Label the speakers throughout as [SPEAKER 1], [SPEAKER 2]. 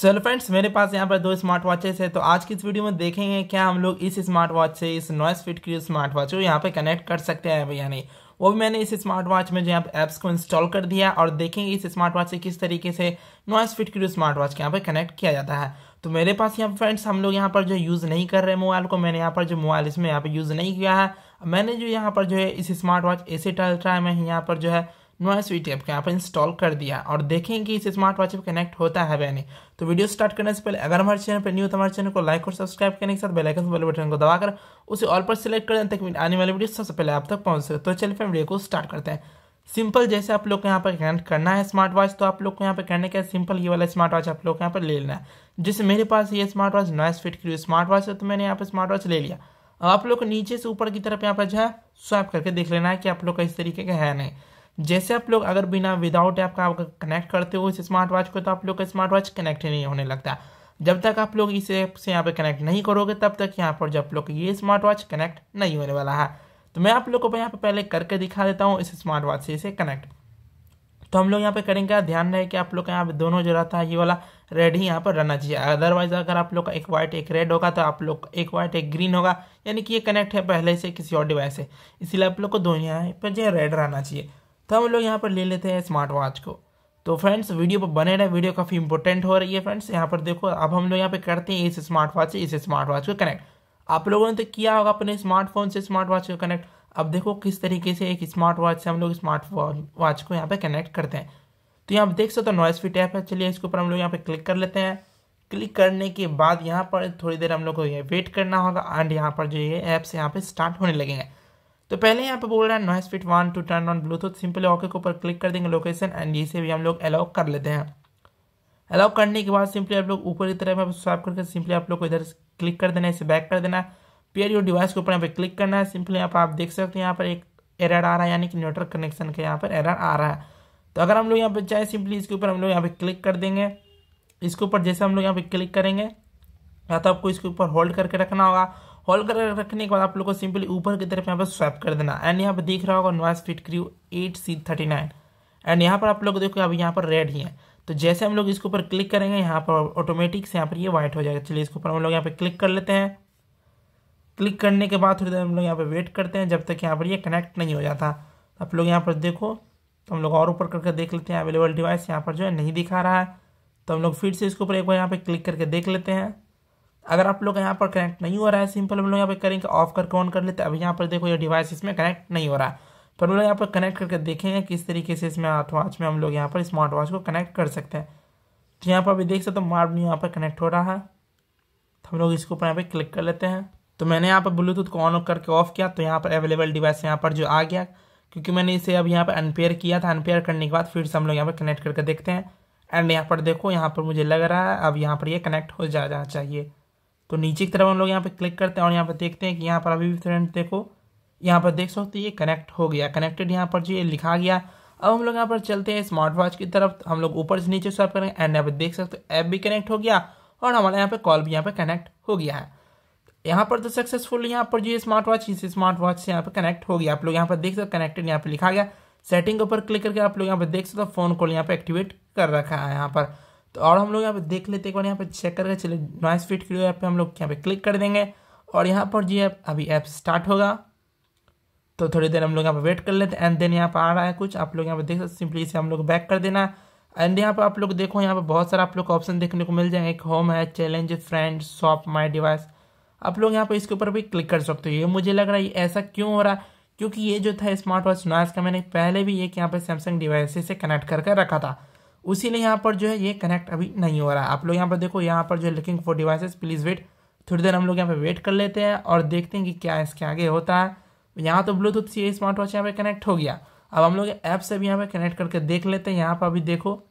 [SPEAKER 1] so friends मेरे पास यहाँ पर दो स्मार्ट वॉचेस है तो आज की इस वीडियो में देखेंगे क्या हम लोग इस स्मार्ट वॉच से इस नॉइस फिट की स्मार्ट वॉच को यहाँ पे कनेक्ट कर सकते हैं या नहीं वो भी मैंने इस स्मार्ट वॉच में जो यहाँ पर ऐप्स को इंस्टॉल कर दिया और देखेंगे इस स्मार्ट वॉच से किस तरीके से नॉइस फिट की स्मार्ट वॉच के यहाँ पर कनेक्ट किया जाता है तो मेरे पास यहाँ फ्रेंड्स हम लोग यहाँ पर जो यूज़ नहीं कर रहे मोबाइल को मैंने यहाँ पर जो मोबाइल इसमें यहाँ पर यूज़ नहीं किया है मैंने जो यहाँ पर जो है इस स्मार्ट वॉच सी अल्ट्रा में यहाँ पर जो है नोएस वी टी को यहाँ पर इंस्टॉल कर दिया और देखें कि इस स्मार्ट वॉच पर कनेक्ट होता है यानी तो वीडियो स्टार्ट करने से पहले अगर हमारे चैनल पर न्यू तो हमारे चैनल को लाइक और सब्सक्राइब करने के साथ बेलाइकन वाले बटन को दबाकर उसे ऑल पर सिलेक्ट कर देते हैं आने वाले वीडियो सबसे पहले आप तक पहुँच सके तो चलिए फिर वीडियो को स्टार्ट करते हैं सिंपल जैसे आप लोग को यहाँ पर कनेक्ट करना है स्मार्ट वॉच तो आप लोग को यहाँ पर करने के सिंपल ये वाला स्मार्ट वॉच आप लोग को यहाँ पर ले लेना है जैसे मेरे पास ये स्मार्ट वॉच नॉइस फिट की स्मार्ट वॉच है तो मैंने यहाँ पर स्मार्ट वॉच ले लिया अब आप लोग को नीचे से ऊपर की तरफ यहाँ पर जो है स्वैप करके देख लेना है कि आप लोग का इस तरीके का है नहीं जैसे आप लोग अगर बिना विदाउट ऐप का कनेक्ट करते हो इस स्मार्ट वॉच को तो आप लोग का स्मार्ट वॉच कनेक्ट ही नहीं होने लगता जब तक आप लोग इस ऐप से यहाँ पे कनेक्ट नहीं करोगे तब तक यहाँ पर जब लोग ये स्मार्ट वॉच कनेक्ट नहीं होने वाला है तो मैं आप लोग को यहाँ पे पहले करके दिखा देता हूँ इस स्मार्ट वॉच से इसे कनेक्ट तो हम लोग यहाँ पे करेंगे ध्यान रहे कि आप लोग का यहाँ पे दोनों जो रहता है ये वाला रेड ही यहाँ पर रहना चाहिए अदरवाइज अगर आप लोग का एक वाइट एक रेड होगा तो आप लोग एक वाइट एक ग्रीन होगा यानी कि ये कनेक्ट है पहले से किसी और डिवाइस से इसीलिए आप लोग को दोनों यहाँ पर जो रेड रहना चाहिए तो हम लोग यहाँ पर ले लेते हैं स्मार्ट वॉच को तो फ्रेंड्स वीडियो पर बने रहे वीडियो काफ़ी इंपॉर्टेंट हो रही है फ्रेंड्स यहाँ पर देखो अब हम लोग यहाँ पे करते हैं इस स्मार्ट वॉच से इस स्मार्ट वॉच को कनेक्ट आप लोगों ने तो किया होगा अपने स्मार्टफोन से स्मार्ट वॉच को कनेक्ट अब देखो किस तरीके से एक स्मार्ट वॉच से हम लोग स्मार्ट वॉच को यहाँ पर कनेक्ट करते हैं तो यहाँ देख सकते हो नॉइस फिट ऐप है चलिए इसके ऊपर हम लोग यहाँ पे क्लिक कर लेते हैं क्लिक करने के बाद यहाँ पर थोड़ी देर हम लोग को ये वेट करना होगा एंड यहाँ पर जो ये ऐप्स यहाँ पे स्टार्ट होने लगेंगे तो पहले यहाँ पे बोल रहा है Noise Fit one two turn on Bluetooth simply okay के ऊपर क्लिक कर देंगे लोकेशन एंड इसे भी हम लोग अलाउ कर लेते हैं अलाउ करने के बाद सिंपली आप लोग ऊपर की तरफ स्वाइप करके सिंपली आप लोग को इधर क्लिक कर देना है इसे बैक कर देना है पेयर योर डिवाइस के ऊपर यहाँ पे क्लिक करना है सिंपली आप आप देख सकते हैं यहाँ पर एक एरर आ रहा है यानी कि नेटवर्क कनेक्शन का यहाँ पर एरर आ रहा है तो अगर हम लोग यहाँ पे चाहे सिंपली इसके ऊपर हम लोग यहाँ पे क्लिक कर देंगे इसके ऊपर जैसे हम लोग यहाँ पे क्लिक करेंगे या तो आपको इसके ऊपर होल्ड करके रखना होगा होल्ड कर रखने के बाद आप लोग को सिंपली ऊपर की तरफ यहाँ पर स्वैप कर देना एंड यहाँ पर दिख रहा होगा Noise fit crew eight C thirty nine and यहाँ पर आप लोग देखो अब यहाँ पर रेड ही है तो जैसे हम लोग इसके ऊपर क्लिक करेंगे यहाँ पर ऑटोमेटिक से यहाँ पर ये यह व्हाइट हो जाएगा चलिए इसके ऊपर हम लोग यहाँ पर क्लिक कर लेते हैं क्लिक करने के बाद थोड़ी देर हम लोग यहाँ पर वेट करते हैं जब तक यहाँ पर ये यह कनेक्ट नहीं हो जाता आप लोग यहाँ पर देखो तो हम लोग और ऊपर करके देख लेते हैं अवेलेबल डिवाइस यहाँ पर जो है नहीं दिखा रहा है तो हम लोग फिर से इसके ऊपर एक बार यहाँ पर क्लिक करके देख लेते हैं अगर आप लोग यहाँ पर कनेक्ट नहीं हो रहा है सिंपल हम लोग यहाँ पर करेंगे ऑफ करके ऑन कर लेते हैं अभी यहाँ पर देखो ये डिवाइस इसमें कनेक्ट नहीं हो रहा है तो हम लोग यहाँ पर कनेक्ट करके देखेंगे किस तरीके से इसमें हाथ वॉच में हम लोग यहाँ पर स्मार्ट वॉच को कनेक्ट कर सकते हैं तो यहाँ पर अभी देख सकते हो मार्ब न्यू यहाँ पर कनेक्ट हो रहा है तो हम लोग इसके ऊपर यहाँ पर क्लिक कर लेते हैं तो मैंने यहाँ पर ब्लूटूथ को ऑन करके ऑफ किया तो यहाँ पर अवेलेबल डिवाइस यहाँ पर जो आ गया क्योंकि मैंने इसे अब यहाँ पर अनपेयर किया था अनपेयर करने के बाद फिर से हम लोग यहाँ पर कनेक्ट करके देखते हैं एंड यहाँ पर देखो यहाँ पर मुझे लग रहा है अब यहाँ पर ये कनेक्ट हो जाना चाहिए तो नीचे की तरफ हम लोग यहाँ पे क्लिक करते हैं और यहाँ पे देखते हैं कि यहाँ पर अभी भी फ्रेंड देखो यहाँ पर देख सकते ये कनेक्ट हो गया कनेक्टेड यहाँ पर जो ये लिखा गया अब हम लोग यहाँ पर चलते हैं स्मार्ट वॉच की तरफ हम लोग ऊपर से नीचे स्वाइप करेंगे एंड यहाँ पर देख सकते ऐप भी कनेक्ट हो गया और हमारे यहाँ पे कॉल भी यहाँ पे कनेक्ट हो गया है यहाँ पर तो सक्सेसफुल यहाँ पर जो स्मार्ट वॉच इस स्मार्ट वॉच से यहाँ पर कनेक्ट हो गया आप लोग यहाँ पर देख सकते कनेक्टेड यहाँ पे लिखा गया सेटिंग के ऊपर क्लिक करके आप लोग यहाँ पर देख सकते हो फोन कॉल यहाँ पे एक्टिवेट कर रखा है यहाँ पर तो और हम लोग यहाँ पे देख लेते एक बार यहाँ पे चेक करके चले नॉइस फिट की ऐप पे हम लोग यहाँ पे क्लिक कर देंगे और यहाँ पर जी अभी ऐप स्टार्ट होगा तो थोड़ी देर हम लोग यहाँ पे वेट कर लेते हैं एंड देन यहाँ पर आ रहा है कुछ आप लोग यहाँ पे देख सकते सिंपली इसे हम लोग बैक कर देना एंड यहाँ पर आप लोग देखो यहाँ पे बहुत सारा आप लोग ऑप्शन देखने को मिल जाएंगे एक होम है challenge friend shop my device आप लोग यहाँ पे इसके ऊपर भी क्लिक कर सकते हो ये मुझे लग रहा है ऐसा क्यों हो रहा है क्योंकि ये जो था स्मार्ट वॉच नॉइस का मैंने पहले भी एक यहाँ पे सैमसंग डिवाइस से कनेक्ट करके रखा था उसीलिए यहाँ पर जो है ये कनेक्ट अभी नहीं हो रहा है आप लोग यहाँ पर देखो यहाँ पर जो है looking for devices please wait थोड़ी देर हम लोग यहाँ पर वेट कर लेते हैं और देखते हैं कि क्या इसके आगे होता है यहाँ तो ब्लूटूथ से स्मार्ट वॉच यहाँ पर कनेक्ट हो गया अब हम लोग ऐप से भी यहाँ पर कनेक्ट करके देख लेते हैं यहाँ पर अभी देखो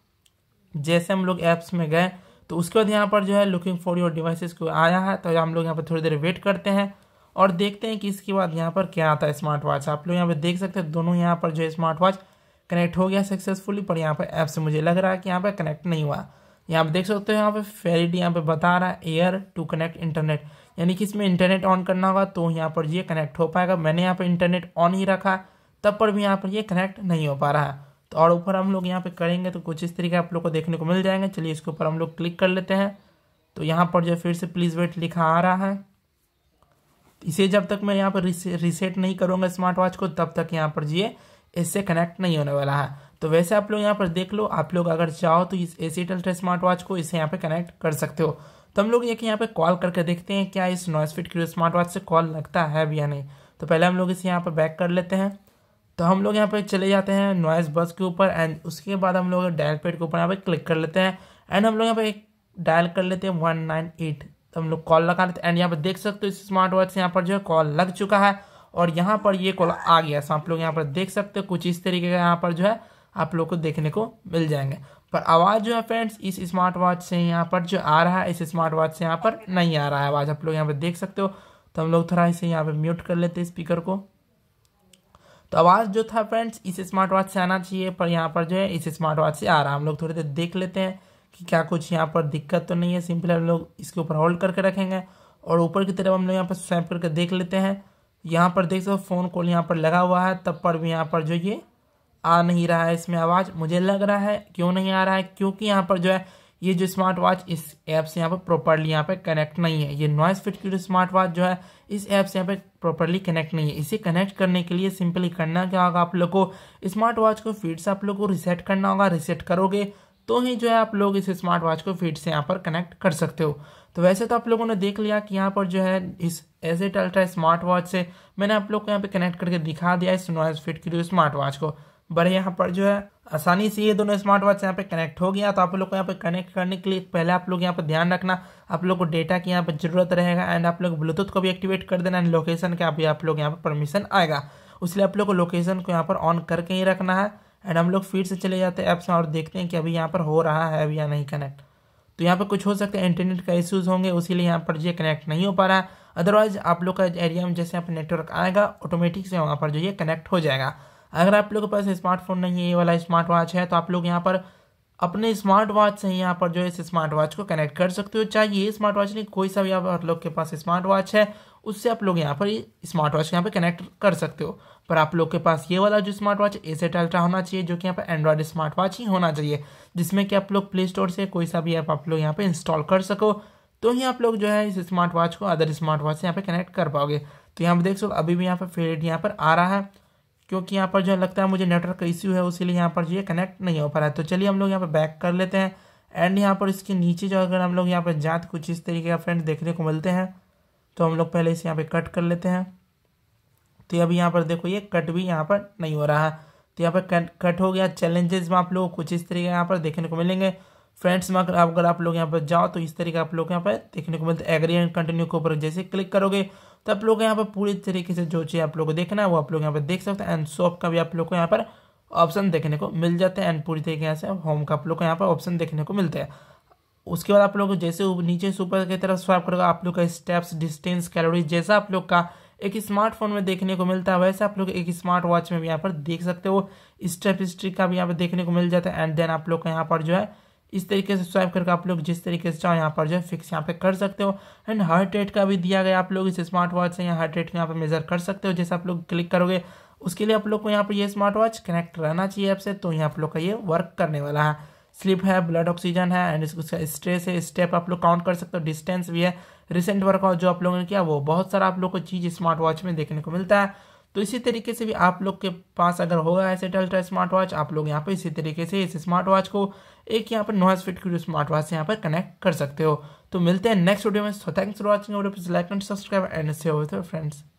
[SPEAKER 1] जैसे हम लोग ऐप्स में गए तो उसके बाद यहाँ पर जो है लुकिंग फॉर योर डिवाइसेस को आया है तो हम लोग यहाँ पर थोड़ी देर वेट करते हैं और देखते हैं कि इसके बाद यहाँ पर क्या आता है स्मार्ट वॉच आप लोग यहाँ पर देख सकते हैं दोनों यहाँ पर जो है स्मार्ट वॉच कनेक्ट हो गया सक्सेसफुली पर यहाँ पर ऐप से मुझे लग रहा है कि यहाँ पर कनेक्ट नहीं हुआ यहाँ पर देख सकते हो यहाँ पर फेरिड यहाँ पर बता रहा है एयर टू कनेक्ट इंटरनेट यानी कि इसमें इंटरनेट ऑन करना होगा तो यहाँ पर ये कनेक्ट हो पाएगा मैंने यहाँ पर इंटरनेट ऑन ही रखा तब पर भी यहाँ पर ये कनेक्ट नहीं हो पा रहा है तो और ऊपर हम लोग यहाँ पे करेंगे तो कुछ इस तरीके आप लोग को देखने को मिल जाएंगे चलिए इसके ऊपर हम लोग क्लिक कर लेते हैं तो यहाँ पर जो फिर से प्लीज़ वेट लिखा आ रहा है इसे जब तक मैं यहाँ पर रिसेट नहीं करूँगा स्मार्ट वॉच को तब तक यहाँ पर ये इससे कनेक्ट नहीं होने वाला है तो वैसे आप लोग यहाँ पर देख लो आप लोग अगर चाहो तो इस ए सी टेल्ट्रा स्मार्ट वॉच को इसे यहाँ पर कनेक्ट कर सकते हो तो हम लोग ये यहाँ पे कॉल करके देखते हैं क्या इस नॉइस फिट की स्मार्ट वॉच से कॉल लगता है भी या नहीं तो पहले हम लोग इसे यहाँ पर बैक कर लेते हैं तो हम लोग यहाँ पर चले जाते हैं नॉइस बस के ऊपर एंड उसके बाद हम लोग डायल पेड के ऊपर यहाँ पर क्लिक कर लेते हैं एंड हम लोग यहाँ पर एक डायल कर लेते हैं वन नाइन एट तो हम लोग कॉल लगा लेते हैं एंड यहाँ पर देख सकते हो इस स्मार्ट वॉच से यहाँ पर जो है कॉल लग चुका है और यहाँ पर ये कॉल आ गया सो आप लोग यहाँ पर देख सकते हो कुछ इस तरीके का यहाँ पर जो है आप लोग को देखने को मिल जाएंगे पर आवाज़ जो है फ्रेंड्स इस स्मार्ट वॉच से यहाँ पर जो आ रहा है इस स्मार्ट वॉच से यहाँ पर नहीं आ रहा है आवाज़ आप लोग यहाँ पर देख सकते हो तो हम लोग थोड़ा इसे यहाँ पर म्यूट कर लेते हैं स्पीकर को तो आवाज़ जो था फ्रेंड्स इस स्मार्ट वॉच से आना चाहिए पर यहाँ पर जो है इस स्मार्ट वॉच से आ रहा है हम लोग थोड़ी देर देख लेते हैं कि क्या कुछ यहाँ पर दिक्कत तो नहीं है सिंपल हम लोग इसके ऊपर होल्ड करके रखेंगे और ऊपर की तरफ हम लोग यहाँ पर स्वैप करके देख लेते हैं यहाँ पर देख सकते हो फ़ोन कॉल यहाँ पर लगा हुआ है तब पर भी यहाँ पर जो ये आ नहीं रहा है इसमें आवाज़ मुझे लग रहा है क्यों नहीं आ रहा है क्योंकि यहाँ पर जो है ये जो स्मार्ट वॉच इस ऐप से यहाँ पर प्रॉपरली यहाँ पे कनेक्ट नहीं है ये नॉइस फिट की स्मार्ट वॉच जो है इस ऐप से यहाँ पे प्रॉपरली कनेक्ट नहीं है इसे कनेक्ट करने के लिए सिंपली करना क्या होगा आप लोग को स्मार्ट वॉच को फीड से आप लोग को रिसेट करना होगा रिसेट करोगे तो ही जो है आप लोग इस स्मार्ट वॉच को फीड से यहाँ पर कनेक्ट कर सकते हो तो वैसे तो आप लोगों ने देख लिया कि यहाँ पर जो है इस edge eight ultra smart watch से मैंने आप लोग को यहाँ पे कनेक्ट करके दिखा दिया इस नॉइज फिट की स्मार्ट वॉच को बड़े यहाँ पर जो है आसानी से ये दोनों स्मार्ट वॉच यहाँ पे कनेक्ट हो गया तो आप लोग को यहाँ पे कनेक्ट करने के लिए पहले आप लोग यहाँ पे ध्यान रखना आप लोग को डेटा की यहाँ पे जरूरत रहेगा एंड आप लोग ब्लूटूथ को भी एक्टिवेट कर देना एंड लोकेशन का भी आप लोग यहाँ पे परमिशन आएगा उसलिए आप लोग को लोकेशन को यहाँ पर ऑन करके ही रखना है एंड हम लोग फिर से चले जाते हैं ऐप्स में और देखते हैं कि अभी यहाँ पर हो रहा है अभी या नहीं कनेक्ट तो यहाँ पर कुछ हो सकता है इंटरनेट का इश्यूज़ होंगे उसीलिए यहाँ पर जो कनेक्ट नहीं हो पा रहा है अदरवाइज आप लोग का एरिया में जैसे यहाँ नेटवर्क आएगा ऑटोमेटिक से वहाँ पर जो ये कनेक्ट हो जाएगा अगर आप लोग के पास स्मार्टफोन नहीं है ये वाला स्मार्ट वॉच है तो आप लोग यहाँ पर अपने स्मार्ट वॉच से ही यहाँ पर जो है इस स्मार्ट वॉच को कनेक्ट कर सकते हो चाहे ये स्मार्ट वॉच नहीं कोई सा भी आप लोग के पास स्मार्ट वॉच है उससे आप लोग यहाँ पर स्मार्ट वॉच यहाँ पर कनेक्ट कर सकते हो पर आप लोग के पास ये वाला जो स्मार्ट वॉच सेट अल्ट्रा होना चाहिए जो कि यहाँ पर एंड्रॉयड स्मार्ट वॉच ही होना चाहिए जिसमें कि आप लोग प्ले स्टोर से कोई सा भी ऐप आप लोग यहाँ पर इंस्टॉल कर सको तो ही आप लोग जो है इस स्मार्ट वॉच को अदर स्मार्ट वॉच से यहाँ पर कनेक्ट कर पाओगे तो यहाँ पर देख सको अभी भी यहाँ पर फेड यहाँ पर आ रहा है क्योंकि यहाँ पर जो लगता है मुझे नेटवर्क का इश्यू है उसी यहाँ पर जो है कनेक्ट नहीं हो पा रहा है तो चलिए हम लोग यहाँ पर बैक कर लेते हैं एंड यहाँ पर इसके नीचे जो अगर हम लोग यहाँ पर जाते कुछ इस तरीके का फ्रेंड देखने को मिलते हैं तो हम लोग पहले इसे यहाँ पे कट कर लेते हैं तो अभी यहाँ पर देखो ये कट भी यहाँ पर नहीं हो रहा है तो यहाँ पर कट कट हो गया चैलेंजेस में आप लोग कुछ इस तरीके यहाँ पर देखने को मिलेंगे फ्रेंड्स में अगर अगर आप लोग यहाँ पर जाओ तो इस तरीके आप लोग यहाँ पर देखने को मिलते हैं एग्री एंड कंटिन्यू के ऊपर जैसे क्लिक करोगे तो आप लोग यहाँ पर पूरी तरीके से जो चीज़ आप लोग को देखना है वो आप लोग यहाँ पर देख सकते हैं एंड शॉप का भी आप लोग को यहाँ पर ऑप्शन देखने को मिल जाते हैं एंड पूरी तरीके से होम का आप लोग को यहाँ पर ऑप्शन देखने को मिलते हैं उसके बाद आप लोग जैसे नीचे से ऊपर की तरफ स्वाइप करोगे आप लोग का स्टेप्स डिस्टेंस कैलोरीज जैसा आप लोग का एक स्मार्टफोन में देखने को मिलता है वैसे आप लोग एक स्मार्ट वॉच में भी यहाँ पर देख सकते हो स्टेप स्ट्रिक का भी यहाँ पर देखने को मिल जाता है एंड देन आप लोग का यहाँ पर जो है इस तरीके से स्वाइप करके आप लोग जिस तरीके से चाहो यहाँ पर जो है फिक्स यहाँ पे कर सकते हो एंड हार्ट रेट का भी दिया गया आप लोग इस स्मार्ट वॉच से यहाँ हार्ट रेट यहाँ पर मेजर कर सकते हो जैसे आप लोग क्लिक करोगे उसके लिए आप लोग को यहाँ पर ये स्मार्ट वॉच कनेक्ट रहना चाहिए ऐप से तो यहाँ आप लोग का ये वर्क करने वाला है स्लिप है ब्लड ऑक्सीजन है एंड इसका स्ट्रेस है स्टेप आप लोग काउंट कर सकते हो डिस्टेंस भी है रिसेंट वर्कआउट जो आप लोगों ने किया वो बहुत सारा आप लोग को चीज़ स्मार्ट वॉच में देखने को मिलता है तो इसी तरीके से भी आप लोग के पास अगर होगा ऐसे डल्ट्रा स्मार्ट वॉच आप लोग यहाँ पे इसी तरीके से इस स्मार्ट वॉच को एक यहाँ पर नॉइस फिट की स्मार्ट वॉच से यहाँ पर कनेक्ट कर सकते हो तो मिलते हैं नेक्स्ट वीडियो में thanks for watching like and subscribe and share friends